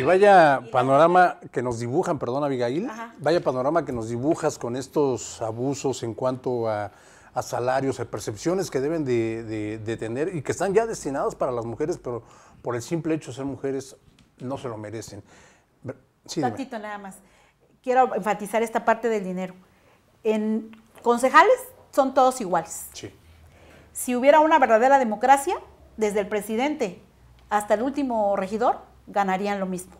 Y vaya panorama que nos dibujan, perdón Abigail, vaya panorama que nos dibujas con estos abusos en cuanto a, salarios, a percepciones que deben de, tener y que están ya destinados para las mujeres, pero por el simple hecho de ser mujeres no se lo merecen. Un ratito nada más. Quiero enfatizar esta parte del dinero. En concejales son todos iguales. Si hubiera una verdadera democracia, desde el presidente hasta el último regidor, ganarían lo mismo.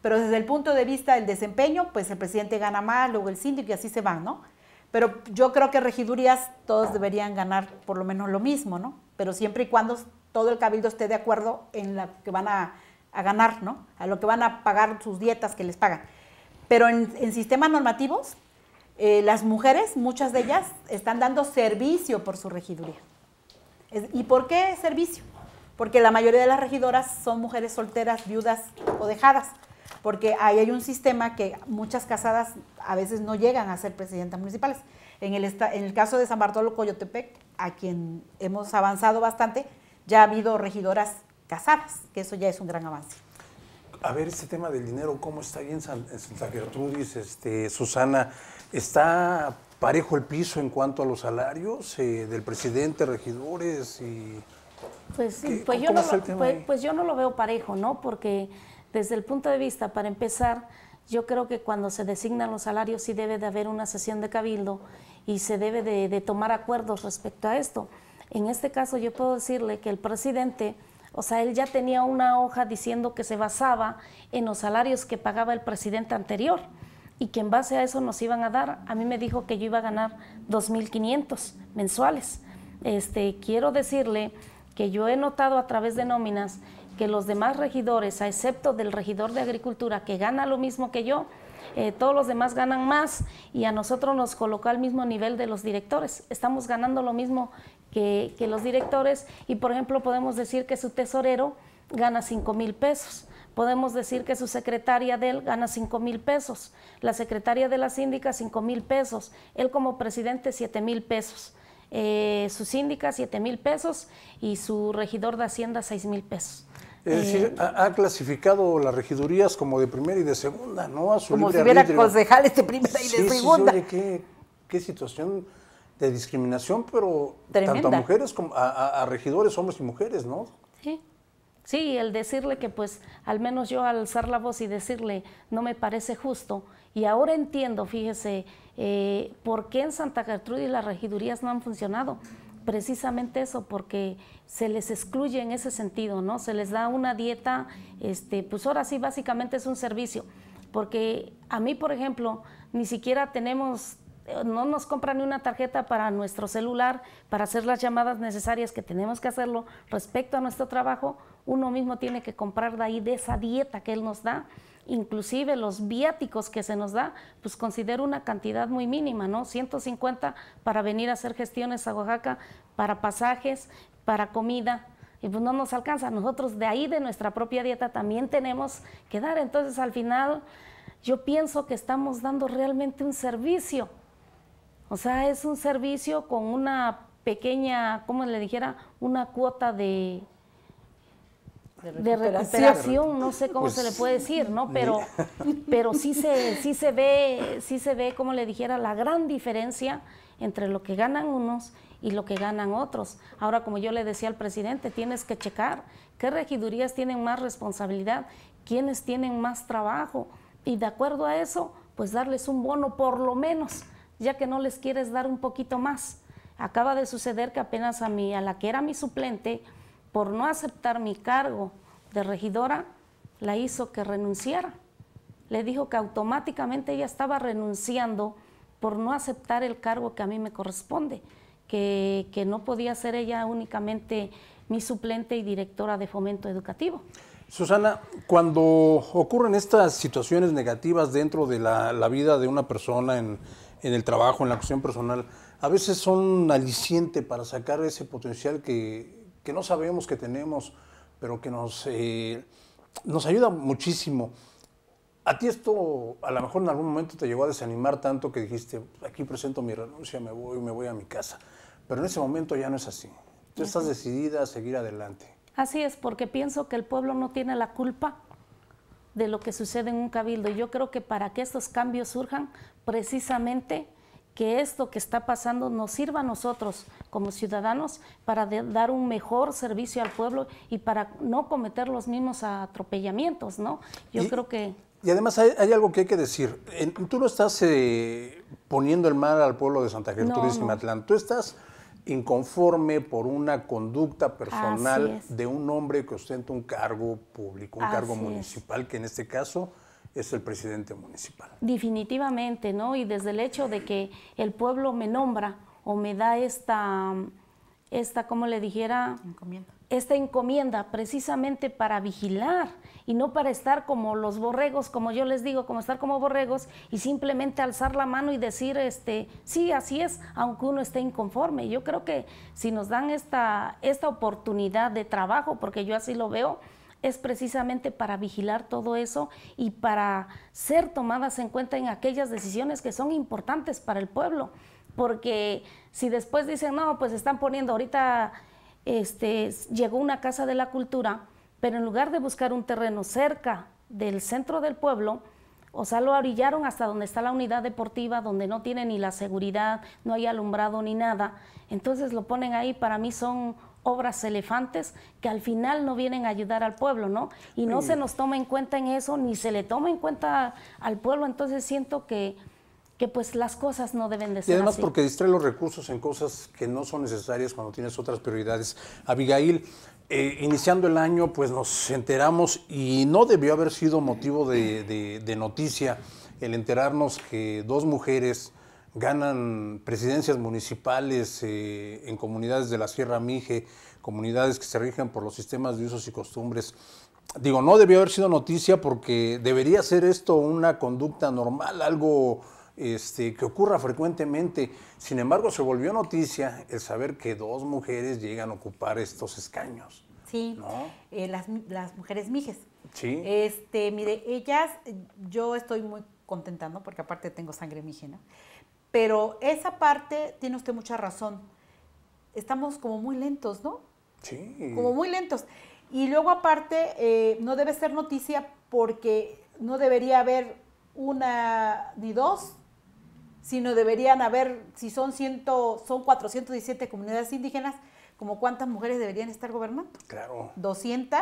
Pero desde el punto de vista del desempeño, pues el presidente gana más, luego el síndico y así se va, ¿no? Pero yo creo que regidurías todos deberían ganar por lo menos lo mismo, ¿no? Pero siempre y cuando todo el cabildo esté de acuerdo en lo que van a, ganar, ¿no? A lo que van a pagar sus dietas que les pagan. Pero en, sistemas normativos, eh, las mujeres, muchas de ellas, están dando servicio por su regiduría. ¿Y por qué servicio? porque la mayoría de las regidoras son mujeres solteras, viudas o dejadas, porque ahí hay un sistema que muchas casadas a veces no llegan a ser presidentas municipales. En el, en el caso de San Bartolo Coyotepec, a quien hemos avanzado bastante, ya ha habido regidoras casadas, que eso ya es un gran avance. A ver, este tema del dinero, ¿cómo está ahí en, San, Santa Gertrudis, este, Susana? ¿Está parejo el piso en cuanto a los salarios eh, del presidente, regidores y...? Pues, pues, yo no lo, pues, pues, yo no lo, veo parejo, ¿no? Porque desde el punto de vista, para empezar, yo creo que cuando se designan los salarios sí debe de haber una sesión de cabildo y se debe de, tomar acuerdos respecto a esto. En este caso yo puedo decirle que el presidente, o sea, él ya tenía una hoja diciendo que se basaba en los salarios que pagaba el presidente anterior y que en base a eso nos iban a dar. A mí me dijo que yo iba a ganar 2.500 mensuales. Este, quiero decirle que yo he notado a través de nóminas que los demás regidores, a excepto del regidor de Agricultura, que gana lo mismo que yo, eh, todos los demás ganan más y a nosotros nos colocó al mismo nivel de los directores. Estamos ganando lo mismo que, que los directores y, por ejemplo, podemos decir que su tesorero gana 5 mil pesos. Podemos decir que su secretaria de él gana 5 mil pesos, la secretaria de la síndica 5 mil pesos, él como presidente 7 mil pesos. Eh, su síndica 7 mil pesos y su regidor de Hacienda 6 mil pesos. Es decir, eh, ha, clasificado las regidurías como de primera y de segunda, ¿no? como si hubiera concejales de primera y de segunda. Sí, qué, situación de discriminación, pero tanto a mujeres como a, a, regidores, hombres y mujeres, ¿no? Sí. Sí, el decirle que pues al menos yo alzar la voz y decirle no me parece justo y ahora entiendo, fíjese, eh, ¿Por qué en Santa Gertrudis las regidurías no han funcionado? Precisamente eso, porque se les excluye en ese sentido, ¿no? Se les da una dieta, este, pues ahora sí básicamente es un servicio, porque a mí, por ejemplo, ni siquiera tenemos, eh, no nos compran ni una tarjeta para nuestro celular, para hacer las llamadas necesarias que tenemos que hacerlo respecto a nuestro trabajo, uno mismo tiene que comprar de ahí de esa dieta que él nos da inclusive los viáticos que se nos da, pues considero una cantidad muy mínima, ¿no? 150 para venir a hacer gestiones a Oaxaca, para pasajes, para comida, y pues no nos alcanza. Nosotros de ahí, de nuestra propia dieta, también tenemos que dar. Entonces al final yo pienso que estamos dando realmente un servicio. O sea, es un servicio con una pequeña, como le dijera, una cuota de, de recuperación, no sé cómo pues se le puede decir, ¿no? Pero, pero sí, se, sí, se ve, se ve, como le dijera, la gran diferencia entre lo que ganan unos y lo que ganan otros. Ahora, como yo le decía al presidente, tienes que checar qué regidurías tienen más responsabilidad, quiénes tienen más trabajo y de acuerdo a eso, pues darles un bono por lo menos, ya que no les quieres dar un poquito más. Acaba de suceder que apenas a mí, a la que era mi suplente, por no aceptar mi cargo de regidora, la hizo que renunciara. Le dijo que automáticamente ella estaba renunciando por no aceptar el cargo que a mí me corresponde, que, no podía ser ella únicamente mi suplente y directora de fomento educativo. Susana, cuando ocurren estas situaciones negativas dentro de la, vida de una persona, en, en, el trabajo, en la cuestión personal, a veces son aliciente para sacar ese potencial que que no sabemos que tenemos, pero que nos, eh, nos ayuda muchísimo. ¿A ti esto a lo mejor en algún momento te llegó a desanimar tanto que dijiste, aquí presento mi renuncia, me voy, me voy a mi casa? Pero en ese momento ya no es así. Tú estás decidida a seguir adelante. Así es, porque pienso que el pueblo no tiene la culpa de lo que sucede en un cabildo. Y yo creo que para que estos cambios surjan, precisamente que esto que está pasando nos sirva a nosotros como ciudadanos para dar un mejor servicio al pueblo y para no cometer los mismos atropellamientos, ¿no? Yo y, creo que... Y además hay, algo que hay que decir. tú no estás eh, poniendo el mal al pueblo de Santa Gertrudis no, y no. Tú estás inconforme por una conducta personal de un hombre que ostenta un cargo público, un cargo municipal, que en este caso es el presidente municipal. Definitivamente, ¿no? Y desde el hecho de que el pueblo me nombra o me da esta, esta como le dijera, encomienda. esta encomienda precisamente para vigilar y no para estar como los borregos, como yo les digo, como estar como borregos y simplemente alzar la mano y decir, este, sí, así es, aunque uno esté inconforme. Yo creo que si nos dan esta, esta oportunidad de trabajo, porque yo así lo veo, es precisamente para vigilar todo eso y para ser tomadas en cuenta en aquellas decisiones que son importantes para el pueblo. Porque si después dicen, no, pues están poniendo ahorita, este, llegó una casa de la cultura, pero en lugar de buscar un terreno cerca del centro del pueblo, o sea, lo orillaron hasta donde está la unidad deportiva, donde no tiene ni la seguridad, no hay alumbrado ni nada. Entonces lo ponen ahí, para mí son obras elefantes que al final no vienen a ayudar al pueblo, ¿no? Y no se nos toma en cuenta en eso, ni se le toma en cuenta al pueblo, entonces siento que, pues las cosas no deben de ser. Y además porque distrae los recursos en cosas que no son necesarias cuando tienes otras prioridades. Abigail, eh, iniciando el año, pues nos enteramos y no debió haber sido motivo de noticia el enterarnos que dos mujeres ganan presidencias municipales eh, en comunidades de la Sierra Mije, comunidades que se rigen por los sistemas de usos y costumbres. Digo, no debió haber sido noticia porque debería ser esto una conducta normal, algo este, que ocurra frecuentemente. Sin embargo, se volvió noticia el saber que dos mujeres llegan a ocupar estos escaños. Sí, eh, las, mujeres mijes. Sí. Este, mire, ellas, yo estoy muy contentando porque aparte tengo sangre mijena pero esa parte tiene usted mucha razón. Estamos como muy lentos, ¿no? Sí. Como muy lentos. Y luego aparte, eh, no debe ser noticia porque no debería haber una ni dos, sino deberían haber, si son, ciento, son 417 comunidades indígenas, como cuántas mujeres deberían estar gobernando. Claro. 200.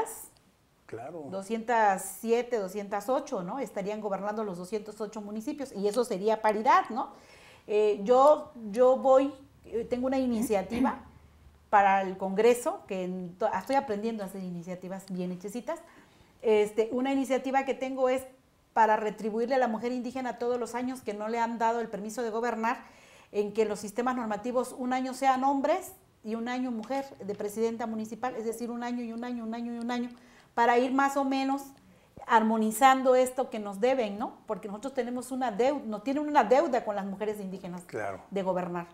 Claro. 207, 208, ¿no? Estarían gobernando los 208 municipios y eso sería paridad, ¿no? Eh, yo, yo voy, eh, tengo una iniciativa para el Congreso, que ah, estoy aprendiendo a hacer iniciativas bien hechecitas. Este, una iniciativa que tengo es para retribuirle a la mujer indígena todos los años que no le han dado el permiso de gobernar, en que los sistemas normativos un año sean hombres y un año mujer de presidenta municipal, es decir, un año y un año, un año y un año, para ir más o menos armonizando esto que nos deben, ¿no? Porque nosotros tenemos una deuda, no tienen una deuda con las mujeres indígenas de gobernar.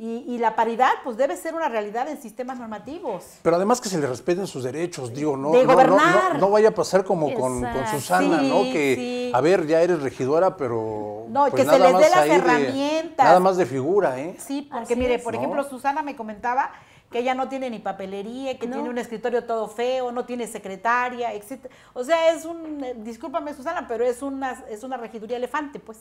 Y, la paridad, pues debe ser una realidad en sistemas normativos. Pero además que se les respeten sus derechos, digo, no, no, no, vaya a pasar como con, Susana, ¿no? Que, a ver, ya eres regidora, pero. No, pues, que se les dé las herramientas. nada más de figura, ¿eh? Sí, porque mire, por ejemplo, Susana me comentaba que ella no tiene ni papelería, que tiene un escritorio todo feo, no tiene secretaria, etc. O sea, es un, eh, discúlpame Susana, pero es una, es una regiduría elefante, pues.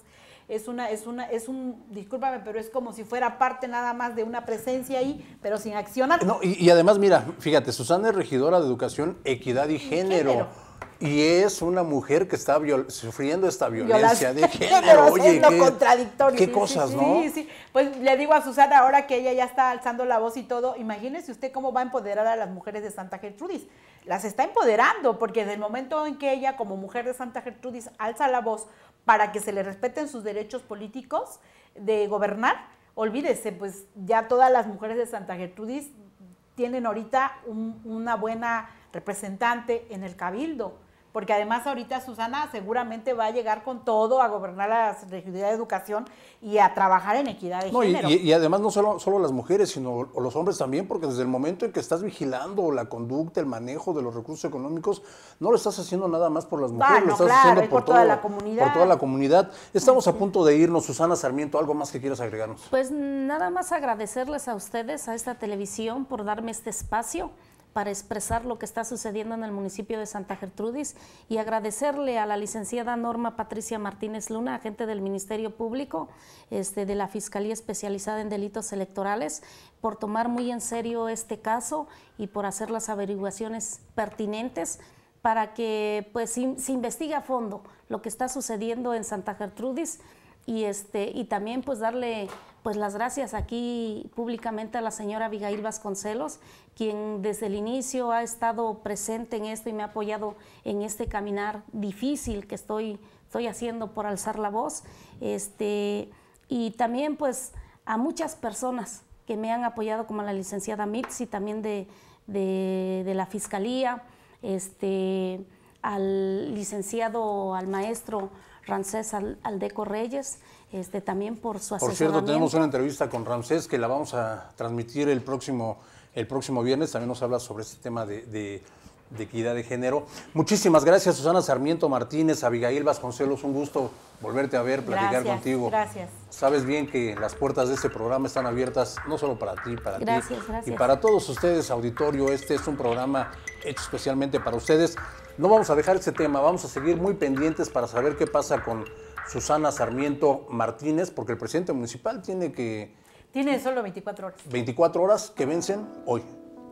Es una, es una, es un, discúlpame, pero es como si fuera parte nada más de una presencia ahí, pero sin accionar. No, y, además, mira, fíjate, Susana es regidora de educación, equidad y, género. Y es una mujer que está sufriendo esta violencia de género. Oye, qué, cosas, ¿no? Sí, sí. Pues le digo a Susana ahora que ella ya está alzando la voz y todo, imagínese usted cómo va a empoderar a las mujeres de Santa Gertrudis. Las está empoderando, porque desde el momento en que ella, como mujer de Santa Gertrudis, alza la voz para que se le respeten sus derechos políticos de gobernar, olvídese, pues ya todas las mujeres de Santa Gertrudis tienen ahorita una buena representante en el cabildo porque además ahorita Susana seguramente va a llegar con todo a gobernar la de Educación y a trabajar en equidad de Y, además no solo, solo las mujeres, sino los hombres también, porque desde el momento en que estás vigilando la conducta, el manejo de los recursos económicos, no lo estás haciendo nada más por las ah, mujeres, lo estás haciendo por, toda, la comunidad. Por toda la comunidad. Estamos a punto de irnos, Susana Sarmiento, ¿algo más que quieras agregarnos? Pues nada más agradecerles a ustedes, a esta televisión, por darme este espacio para expresar lo que está sucediendo en el municipio de Santa Gertrudis y agradecerle a la licenciada Norma Patricia Martínez Luna, agente del Ministerio Público este, de la Fiscalía Especializada en Delitos Electorales, por tomar muy en serio este caso y por hacer las averiguaciones pertinentes para que pues, se investigue a fondo lo que está sucediendo en Santa Gertrudis y, este, y también pues darle pues las gracias aquí públicamente a la señora Abigail Vasconcelos, quien desde el inicio ha estado presente en esto y me ha apoyado en este caminar difícil que estoy, haciendo por alzar la voz. Este, y también pues a muchas personas que me han apoyado, como la licenciada Mitzi, también de, la Fiscalía, este, al licenciado, al maestro Ramsés Aldeco Reyes, este, también por su asesoramiento. Por cierto, tenemos una entrevista con Ramsés que la vamos a transmitir el próximo, el próximo viernes. También nos habla sobre este tema de, equidad de género. Muchísimas gracias, Susana Sarmiento Martínez, Abigail Vasconcelos. Un gusto volverte a ver, platicar contigo. Gracias. Sabes bien que las puertas de este programa están abiertas no solo para ti, para gracias, gracias. y para todos ustedes, auditorio. Este es un programa hecho especialmente para ustedes. No vamos a dejar ese tema, vamos a seguir muy pendientes para saber qué pasa con Susana Sarmiento Martínez, porque el presidente municipal tiene que... Tiene solo 24 horas. 24 horas que vencen hoy.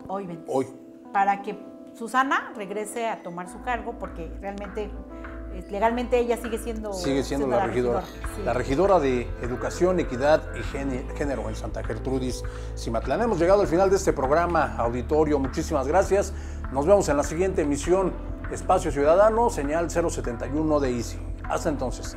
Hoy vencen. Hoy. Para que Susana regrese a tomar su cargo, porque realmente eh, legalmente ella sigue siendo sigue siendo, la, regidora, la regidora de educación equidad y género en Santa Gertrudis Simatlán. hemos llegado al final de este programa auditorio muchísimas gracias nos vemos en la siguiente emisión Espacio Ciudadano, señal 071 de Ici. Hasta entonces.